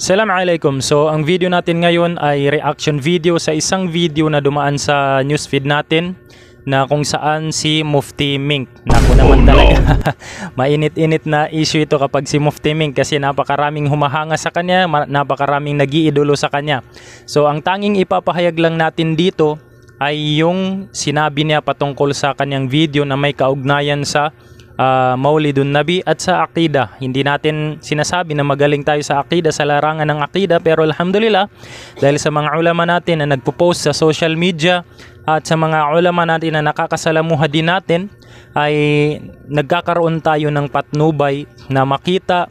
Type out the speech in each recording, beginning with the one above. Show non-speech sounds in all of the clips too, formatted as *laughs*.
Salam alaikum. So, ang video natin ngayon ay reaction video sa isang video na dumaan sa newsfeed natin na kung saan si Mufti Mink. Naku naman oh, talaga. *laughs* Mainit-init na issue ito kapag si Mufti Mink kasi napakaraming humahanga sa kanya, napakaraming nagiidolo sa kanya. So, ang tanging ipapahayag lang natin dito ay yung sinabi niya patungkol sa kanyang video na may kaugnayan sa uh, Maulidun Nabi at sa Akida. Hindi natin sinasabi na magaling tayo sa Akida, sa larangan ng Akida, pero alhamdulillah, dahil sa mga ulama natin na nagpo-post sa social media at sa mga ulama natin na nakakasalamuha din natin, ay nagkakaroon tayo ng patnubay na makita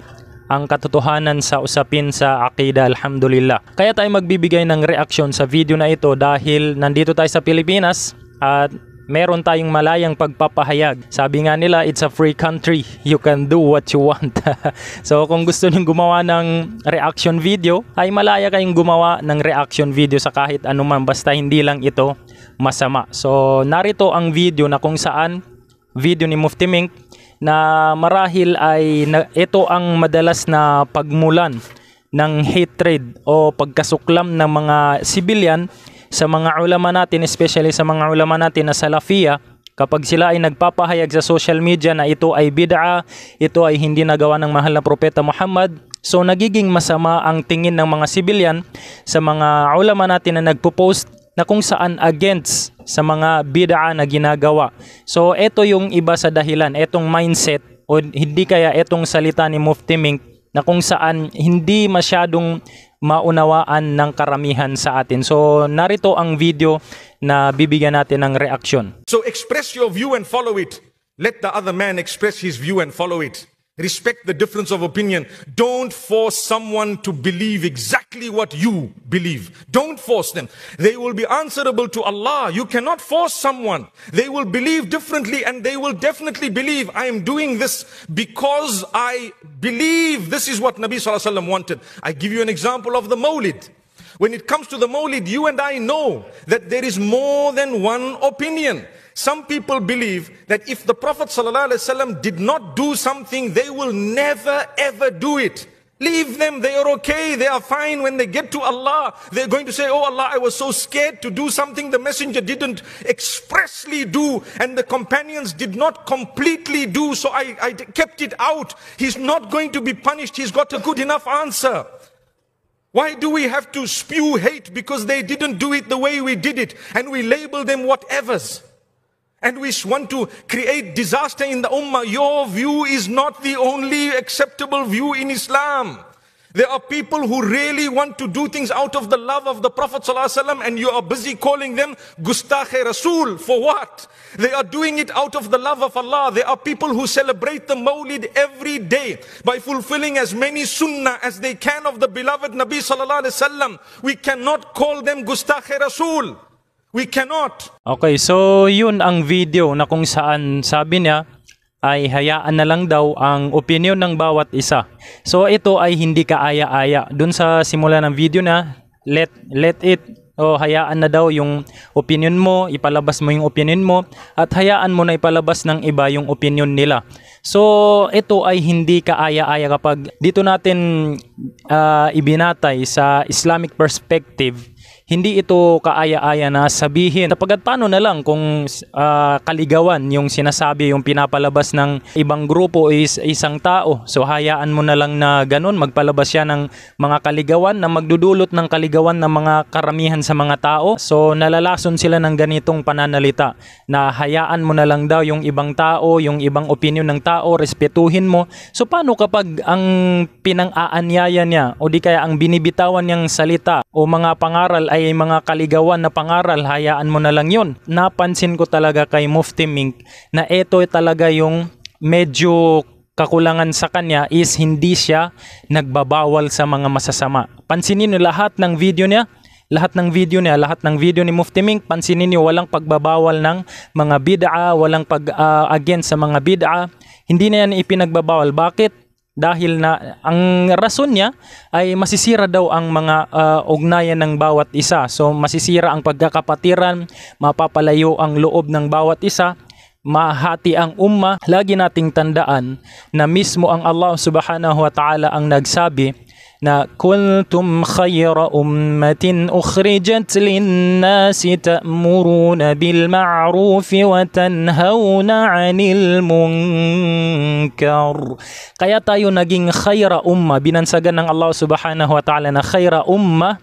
ang katotohanan sa usapin sa akida alhamdulillah. Kaya tayo magbibigay ng reaksyon sa video na ito dahil nandito tayo sa Pilipinas at meron tayong malayang pagpapahayag. Sabi nga nila, it's a free country. You can do what you want. *laughs* so kung gusto nyo gumawa ng reaction video, ay malaya kayong gumawa ng reaction video sa kahit anuman basta hindi lang ito masama. So narito ang video na kung saan video ni Mufti Mink na marahil ay na, ito ang madalas na pagmulan ng hatred o pagkasuklam ng mga civilian sa mga ulama natin, especially sa mga ulama natin na salafiya, kapag sila ay nagpapahayag sa social media na ito ay bid'a, ito ay hindi nagawa ng mahal na propeta Muhammad, so nagiging masama ang tingin ng mga sibilyan sa mga ulama natin na nagpo-post na kung saan against sa mga bid'a na ginagawa. So ito yung iba sa dahilan, etong mindset o hindi kaya etong salita ni Mufti Mink na kung saan hindi masyadong maunawaan ng karamihan sa atin. So narito ang video na bibigyan natin ng reaksyon. So express your view and follow it. Let the other man express his view and follow it. Respect the difference of opinion. Don't force someone to believe exactly what you believe. Don't force them. They will be answerable to Allah. You cannot force someone. They will believe differently and they will definitely believe I am doing this because I believe this is what Nabi Sallallahu wanted. I give you an example of the Mawlid. When it comes to the Mawlid, you and I know that there is more than one opinion. Some people believe that if the Prophet ﷺ did not do something, they will never ever do it. Leave them, they are okay, they are fine. When they get to Allah, they're going to say, Oh Allah, I was so scared to do something the messenger didn't expressly do and the companions did not completely do, so I, I kept it out. He's not going to be punished, he's got a good enough answer. Why do we have to spew hate because they didn't do it the way we did it and we label them whatevers? and we want to create disaster in the ummah, your view is not the only acceptable view in Islam. There are people who really want to do things out of the love of the Prophet ﷺ and you are busy calling them Gustakhe Rasul. For what? They are doing it out of the love of Allah. There are people who celebrate the Mawlid every day by fulfilling as many sunnah as they can of the beloved Nabi ﷺ. We cannot call them Gustakhe Rasul. We cannot. Okay, so yun ang video na kung saan sabi niya ay hayaan na lang daw ang opinion ng bawat isa. So ito ay hindi kaaya-aya. Doon sa simula ng video na let let it o hayaan na daw yung opinion mo, ipalabas mo yung opinion mo at hayaan mo na ipalabas ng iba yung opinion nila. So ito ay hindi kaaya-aya kapag dito natin uh, ibinatay sa Islamic perspective hindi ito kaaya-aya na sabihin. Sapagat paano na lang kung uh, kaligawan yung sinasabi, yung pinapalabas ng ibang grupo is isang tao. So hayaan mo na lang na ganun, magpalabas siya ng mga kaligawan na magdudulot ng kaligawan ng mga karamihan sa mga tao. So nalalason sila ng ganitong pananalita na hayaan mo na lang daw yung ibang tao, yung ibang opinion ng tao, respetuhin mo. So paano kapag ang pinang-aanyaya niya o di kaya ang binibitawan niyang salita o mga pangaral ay ay mga kaligawan na pangaral, hayaan mo na lang yon. Napansin ko talaga kay Mufti Mink na ito talaga yung medyo kakulangan sa kanya is hindi siya nagbabawal sa mga masasama. Pansinin niyo lahat ng video niya, lahat ng video niya, lahat ng video ni Mufti Mink, pansinin niyo walang pagbabawal ng mga bid'a, walang pag-against ah, sa mga bid'a. Hindi na yan ipinagbabawal. Bakit? dahil na ang rason niya ay masisira daw ang mga uh, ugnayan ng bawat isa. So masisira ang pagkakapatiran, mapapalayo ang loob ng bawat isa, mahati ang umma. Lagi nating tandaan na mismo ang Allah Subhanahu wa Ta'ala ang nagsabi كنتم خير أمة أخرجت للناس تأمرون بالمعروف وتنهون عن المنكر Kaya tayo naging khayra umma, binansagan ng Allah subhanahu wa ta'ala na khayra umma,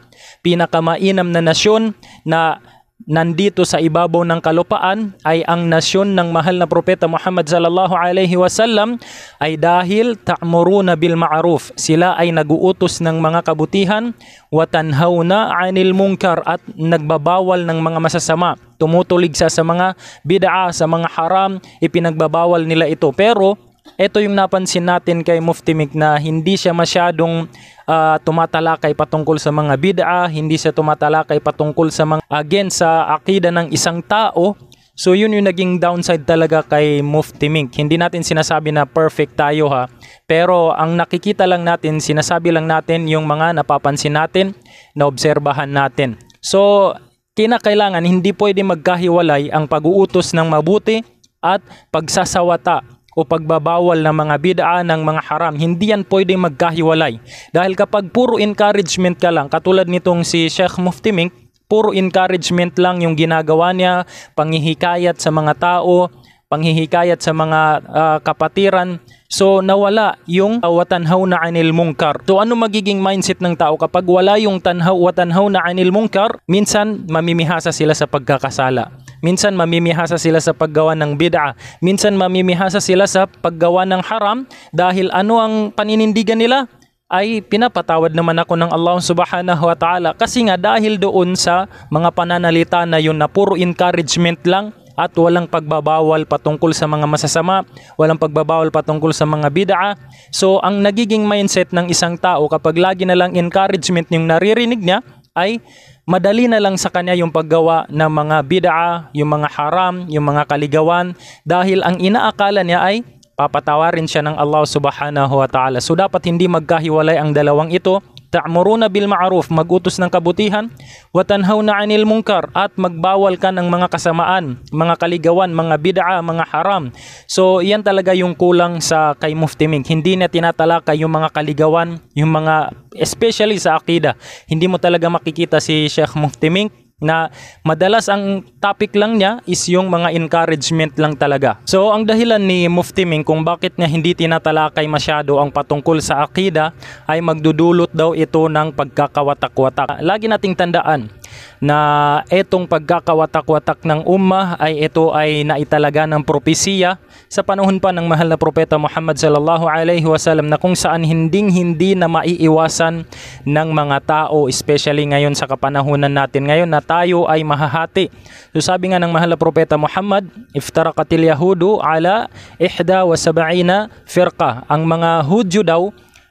pinakamainam na nasyon na nandito sa ibabaw ng kalupaan ay ang nasyon ng mahal na propeta Muhammad sallallahu alaihi wasallam ay dahil ta'muruna bil ma'ruf sila ay naguutos ng mga kabutihan wa tanhauna 'anil munkar at nagbabawal ng mga masasama tumutulig sa sa mga bid'a sa mga haram ipinagbabawal nila ito pero ito yung napansin natin kay Mufti Mik na hindi siya masyadong uh, tumatalakay patungkol sa mga bid'a, hindi siya tumatalakay patungkol sa mga against sa akida ng isang tao. So yun yung naging downside talaga kay Mufti Mink. Hindi natin sinasabi na perfect tayo ha. Pero ang nakikita lang natin, sinasabi lang natin yung mga napapansin natin, naobserbahan natin. So kinakailangan hindi pwede magkahiwalay ang pag-uutos ng mabuti at pagsasawata o pagbabawal ng mga bid'a ng mga haram. Hindi yan pwedeng magkahiwalay. Dahil kapag puro encouragement ka lang, katulad nitong si Sheikh Mufti Mink, puro encouragement lang yung ginagawa niya, panghihikayat sa mga tao, panghihikayat sa mga uh, kapatiran. So nawala yung uh, watanhaw na anil mungkar. So ano magiging mindset ng tao kapag wala yung tanhaw watanhaw na anil mungkar? Minsan mamimihasa sila sa pagkakasala. Minsan mamimihasa sila sa paggawa ng bid'a. Minsan mamimihasa sila sa paggawa ng haram dahil ano ang paninindigan nila? ay pinapatawad naman ako ng Allah subhanahu wa ta'ala kasi nga dahil doon sa mga pananalita na yun na puro encouragement lang at walang pagbabawal patungkol sa mga masasama, walang pagbabawal patungkol sa mga bid'a. So ang nagiging mindset ng isang tao kapag lagi na lang encouragement yung naririnig niya ay madali na lang sa kanya yung paggawa ng mga bid'a, yung mga haram, yung mga kaligawan dahil ang inaakala niya ay papatawarin siya ng Allah subhanahu wa ta'ala. So dapat hindi magkahiwalay ang dalawang ito ta'muruna bil ma'ruf, magutos ng kabutihan, wa tanhauna 'anil munkar at magbawal ka ng mga kasamaan, mga kaligawan, mga bid'a, mga haram. So, 'yan talaga yung kulang sa kay Mufti Ming. Hindi na tinatalakay yung mga kaligawan, yung mga especially sa akida. Hindi mo talaga makikita si Sheikh Mufti Ming na madalas ang topic lang niya is yung mga encouragement lang talaga. So ang dahilan ni Mufti Ming kung bakit niya hindi tinatalakay masyado ang patungkol sa akida ay magdudulot daw ito ng pagkakawatak-watak. Lagi nating tandaan, na etong pagkakawatak-watak ng umma ay ito ay naitalaga ng propesiya sa panahon pa ng mahal na propeta Muhammad sallallahu alaihi wasallam na kung saan hinding hindi na maiiwasan ng mga tao especially ngayon sa kapanahunan natin ngayon na tayo ay mahahati. So sabi nga ng mahal na propeta Muhammad, iftaraqatil yahudu ala ihda wa sab'ina firqa. Ang mga Hudyo daw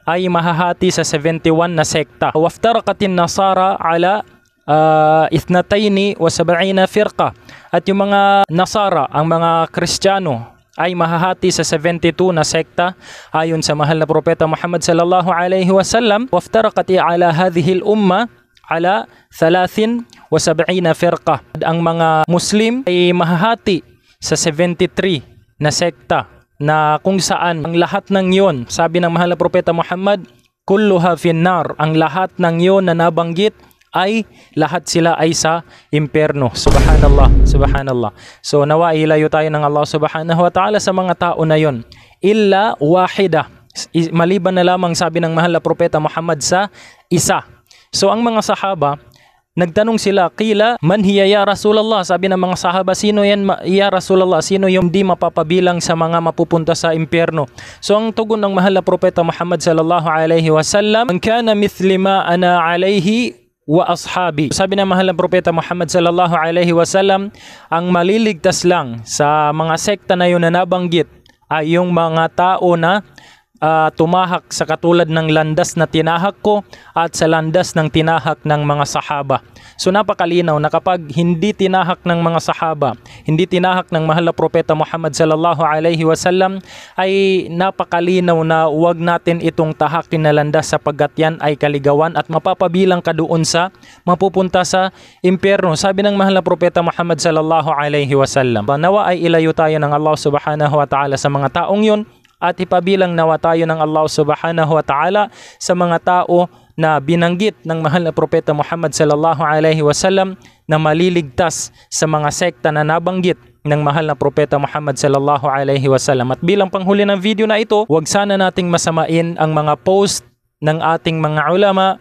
ay mahahati sa 71 na sekta. Waftaraqatin nasara ala uh, ithnataini wa sab'ina firqa at yung mga Nasara, ang mga Kristiyano ay mahahati sa 72 na sekta ayon sa mahal na propeta Muhammad sallallahu alaihi wasallam waftaraqat ala hadhihi al-umma ala 73 firqa ang mga Muslim ay mahahati sa 73 na sekta na kung saan ang lahat ng yon sabi ng mahal na propeta Muhammad kulluha finnar ang lahat ng yon na nabanggit ay lahat sila ay sa impyerno. Subhanallah, subhanallah. So nawa ilayo tayo ng Allah subhanahu wa ta'ala sa mga tao na yon. Illa wahida. Maliban na lamang sabi ng mahal na propeta Muhammad sa isa. So ang mga sahaba, Nagtanong sila, kila, man hiya ya Rasulallah? Sabi ng mga sahaba, sino yan ya Rasulallah? Sino yung di mapapabilang sa mga mapupunta sa impyerno? So ang tugon ng mahal na propeta Muhammad sallallahu alaihi wasallam, man kana mithli ma ana alaihi wa ashabi. Sabi ng mahal na propeta Muhammad sallallahu alaihi wasallam, ang maliligtas lang sa mga sekta na yun na nabanggit ay yung mga tao na uh, tumahak sa katulad ng landas na tinahak ko at sa landas ng tinahak ng mga sahaba. So napakalinaw na kapag hindi tinahak ng mga sahaba, hindi tinahak ng mahal na propeta Muhammad sallallahu alaihi wasallam ay napakalinaw na huwag natin itong tahakin na landas sapagkat yan ay kaligawan at mapapabilang ka doon sa mapupunta sa impyerno. Sabi ng mahal na propeta Muhammad sallallahu alaihi wasallam, nawa ay ilayo tayo ng Allah subhanahu wa ta'ala sa mga taong yun at ipabilang nawa tayo ng Allah subhanahu wa ta'ala sa mga tao na binanggit ng mahal na propeta Muhammad sallallahu alaihi wasallam na maliligtas sa mga sekta na nabanggit ng mahal na propeta Muhammad sallallahu alaihi wasallam. At bilang panghuli ng video na ito, huwag sana nating masamain ang mga post ng ating mga ulama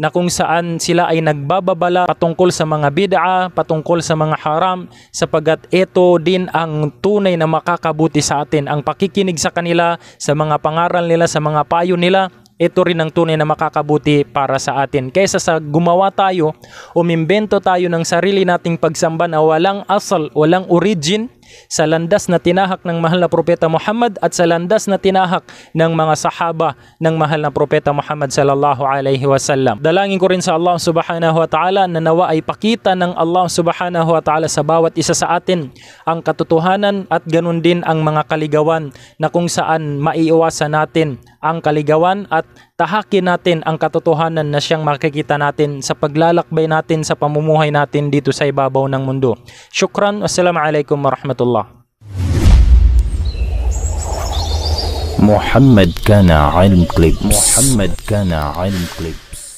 na kung saan sila ay nagbababala patungkol sa mga bid'a, patungkol sa mga haram sapagat ito din ang tunay na makakabuti sa atin. Ang pakikinig sa kanila, sa mga pangaral nila, sa mga payo nila, ito rin ang tunay na makakabuti para sa atin. Kaysa sa gumawa tayo, umimbento tayo ng sarili nating pagsamba na walang asal, walang origin, sa landas na tinahak ng mahal na propeta Muhammad at sa landas na tinahak ng mga sahaba ng mahal na propeta Muhammad sallallahu alaihi wasallam. Dalangin ko rin sa Allah subhanahu wa ta'ala na nawa ay pakita ng Allah subhanahu wa ta'ala sa bawat isa sa atin ang katotohanan at ganun din ang mga kaligawan na kung saan maiiwasan natin ang kaligawan at tahakin natin ang katotohanan na siyang makikita natin sa paglalakbay natin sa pamumuhay natin dito sa ibabaw ng mundo. Shukran. Assalamualaikum warahmatullahi Muhammad kana ilm كليب Muhammad kana ilm كليب